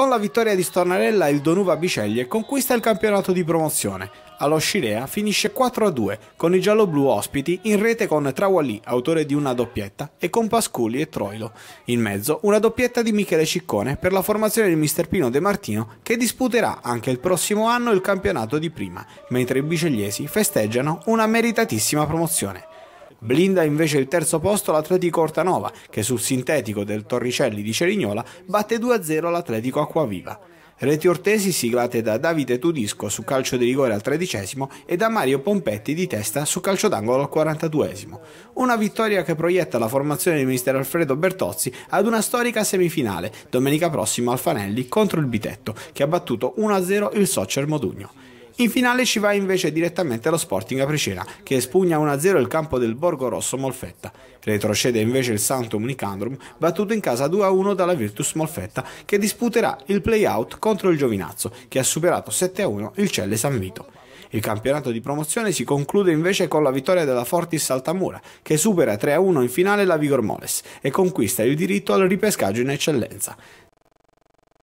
Con la vittoria di Stornarella il Donuva Biceglie conquista il campionato di promozione. Allo Scirea finisce 4-2 con i gialloblu ospiti in rete con Trawali, autore di una doppietta, e con Pasculi e Troilo. In mezzo una doppietta di Michele Ciccone per la formazione di Mister Pino De Martino che disputerà anche il prossimo anno il campionato di prima, mentre i bicegliesi festeggiano una meritatissima promozione. Blinda invece il terzo posto l'Atletico Ortanova, che sul sintetico del Torricelli di Cerignola batte 2-0 l'Atletico Acquaviva. Reti ortesi siglate da Davide Tudisco su calcio di rigore al tredicesimo e da Mario Pompetti di testa su calcio d'angolo al 42esimo. Una vittoria che proietta la formazione del mister Alfredo Bertozzi ad una storica semifinale, domenica prossima al Fanelli contro il Bitetto, che ha battuto 1-0 il Soccer Modugno. In finale ci va invece direttamente lo Sporting a Aprecena, che espugna 1-0 il campo del Borgo Rosso Molfetta. Retrocede invece il Santum Nicandrum, battuto in casa 2-1 dalla Virtus Molfetta, che disputerà il play-out contro il Giovinazzo, che ha superato 7-1 il Celle San Vito. Il campionato di promozione si conclude invece con la vittoria della Fortis Altamura, che supera 3-1 in finale la Vigor Moles e conquista il diritto al ripescaggio in eccellenza.